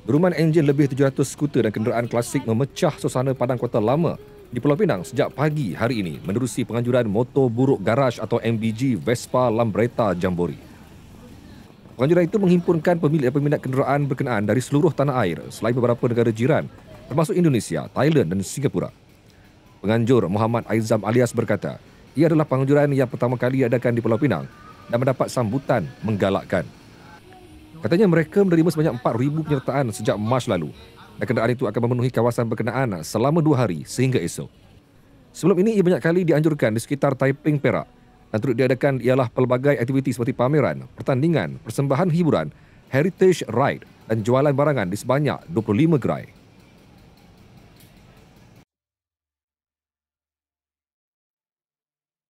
Beruman enjin lebih 700 skuter dan kenderaan klasik memecah suasana padang kota lama di Pulau Pinang sejak pagi hari ini menerusi penganjuran motor buruk garaj atau MBG Vespa Lambretta Jambori. Penganjuran itu menghimpunkan pemilik dan peminat kenderaan berkenaan dari seluruh tanah air selain beberapa negara jiran termasuk Indonesia, Thailand dan Singapura. Penganjur Muhammad Aizam alias berkata, ia adalah penganjuran yang pertama kali diadakan di Pulau Pinang dan mendapat sambutan menggalakkan. Katanya mereka menerima sebanyak 4,000 penyertaan sejak Mac lalu dan kenderaan itu akan memenuhi kawasan berkenaan selama dua hari sehingga esok. Sebelum ini ia banyak kali dianjurkan di sekitar Taiping Perak dan turut diadakan ialah pelbagai aktiviti seperti pameran, pertandingan, persembahan hiburan, heritage ride dan jualan barangan di sebanyak 25 gerai.